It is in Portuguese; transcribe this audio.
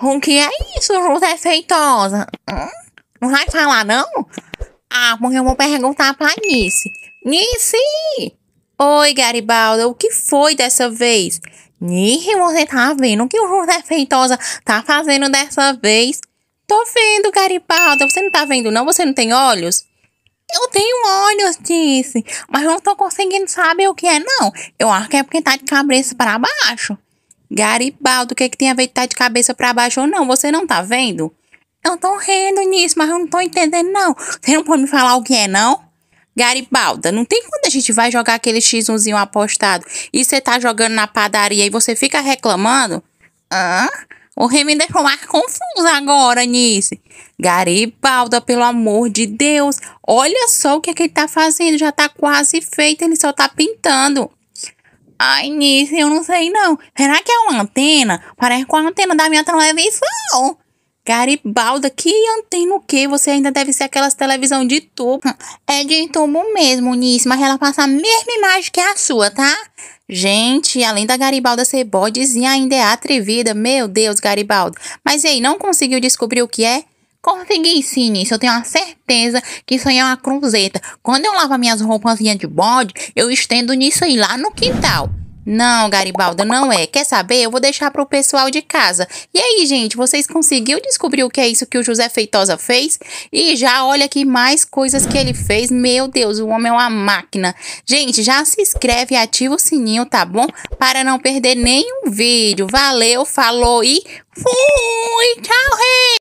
O que é isso, José Feitosa? Hum? Não vai falar, não? Ah, porque eu vou perguntar pra Nice. Nice! Oi, Garibalda, o que foi dessa vez? Nice, você tá vendo o que o José Feitosa tá fazendo dessa vez? Tô vendo, Garibalda. Você não tá vendo, não? Você não tem olhos? Eu tenho olhos, disse. Mas eu não tô conseguindo saber o que é, não. Eu acho que é porque tá de cabeça para baixo. Garibaldo, o que, é que tem a ver estar tá de cabeça para baixo ou não? Você não tá vendo? Eu tô rindo nisso, mas eu não tô entendendo, não. Você não pode me falar o que é, não? Garibalda, não tem quando a gente vai jogar aquele x1zinho apostado e você tá jogando na padaria e você fica reclamando? Hã? O rei me deixou mais confuso agora nisso. Garibalda, pelo amor de Deus, olha só o que, é que ele tá fazendo. Já tá quase feito, ele só tá pintando. Ai, ah, nisso eu não sei não. Será que é uma antena? Parece com a antena da minha televisão. Garibalda, que antena o que? Você ainda deve ser aquelas televisão de tubo. É de tubo mesmo, Nice, mas ela passa a mesma imagem que a sua, tá? Gente, além da Garibalda ser bodezinha, ainda é atrevida. Meu Deus, Garibalda. Mas ei, não conseguiu descobrir o que é? Consegui sim, nisso. eu tenho a certeza que isso aí é uma cruzeta. Quando eu lavo minhas roupazinhas de bode, eu estendo nisso aí lá no quintal. Não, Garibalda, não é. Quer saber? Eu vou deixar para o pessoal de casa. E aí, gente, vocês conseguiram descobrir o que é isso que o José Feitosa fez? E já olha aqui mais coisas que ele fez. Meu Deus, o homem é uma máquina. Gente, já se inscreve e ativa o sininho, tá bom? Para não perder nenhum vídeo. Valeu, falou e fui! Tchau, rei!